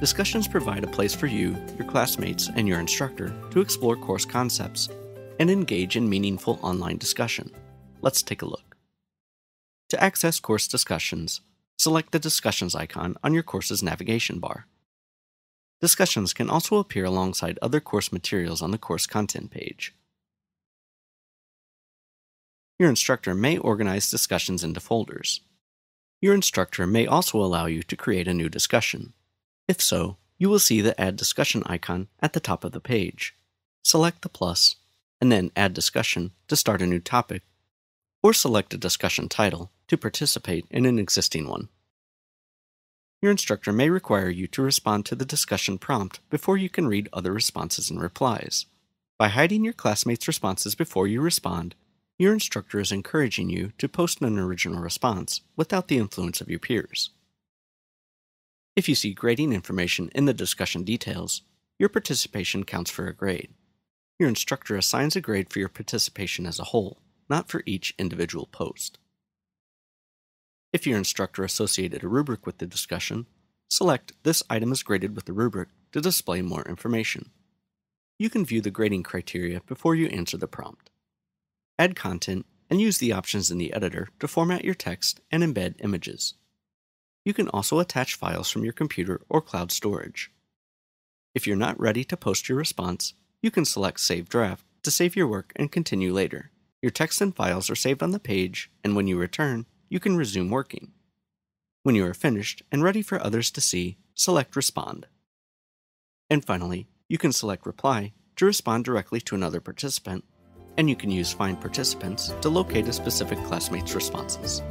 Discussions provide a place for you, your classmates, and your instructor to explore course concepts and engage in meaningful online discussion. Let's take a look. To access course discussions, select the discussions icon on your course's navigation bar. Discussions can also appear alongside other course materials on the course content page. Your instructor may organize discussions into folders. Your instructor may also allow you to create a new discussion. If so, you will see the Add Discussion icon at the top of the page. Select the plus, and then Add Discussion to start a new topic, or select a discussion title to participate in an existing one. Your instructor may require you to respond to the discussion prompt before you can read other responses and replies. By hiding your classmates' responses before you respond, your instructor is encouraging you to post an original response without the influence of your peers. If you see grading information in the discussion details, your participation counts for a grade. Your instructor assigns a grade for your participation as a whole, not for each individual post. If your instructor associated a rubric with the discussion, select This item is graded with the rubric to display more information. You can view the grading criteria before you answer the prompt. Add content and use the options in the editor to format your text and embed images. You can also attach files from your computer or cloud storage. If you're not ready to post your response, you can select Save Draft to save your work and continue later. Your text and files are saved on the page, and when you return, you can resume working. When you are finished and ready for others to see, select Respond. And finally, you can select Reply to respond directly to another participant, and you can use Find Participants to locate a specific classmate's responses.